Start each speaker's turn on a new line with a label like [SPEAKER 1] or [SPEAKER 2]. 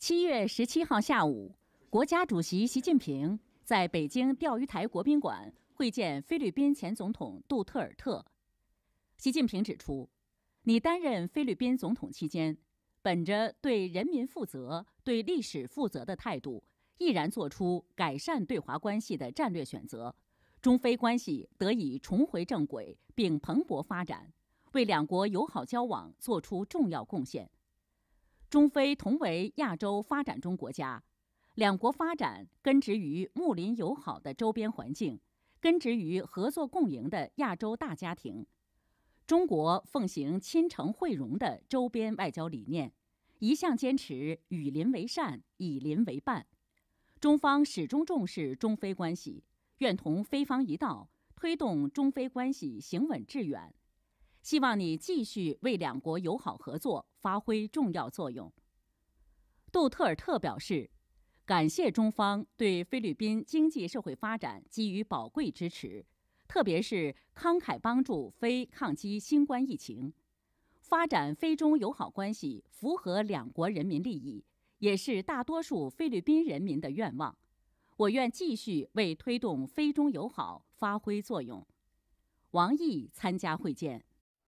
[SPEAKER 1] 七月十七号下午，国家主席习近平在北京钓鱼台国宾馆会见菲律宾前总统杜特尔特。习近平指出，你担任菲律宾总统期间，本着对人民负责、对历史负责的态度，毅然做出改善对华关系的战略选择，中菲关系得以重回正轨并蓬勃发展，为两国友好交往作出重要贡献。中非同为亚洲发展中国家，两国发展根植于睦邻友好的周边环境，根植于合作共赢的亚洲大家庭。中国奉行亲诚惠容的周边外交理念，一向坚持与邻为善、以邻为伴。中方始终重视中非关系，愿同非方一道，推动中非关系行稳致远。希望你继续为两国友好合作发挥重要作用。杜特尔特表示，感谢中方对菲律宾经济社会发展给予宝贵支持，特别是慷慨帮助菲抗击新冠疫情。发展非中友好关系符合两国人民利益，也是大多数菲律宾人民的愿望。我愿继续为推动非中友好发挥作用。王毅参加会见。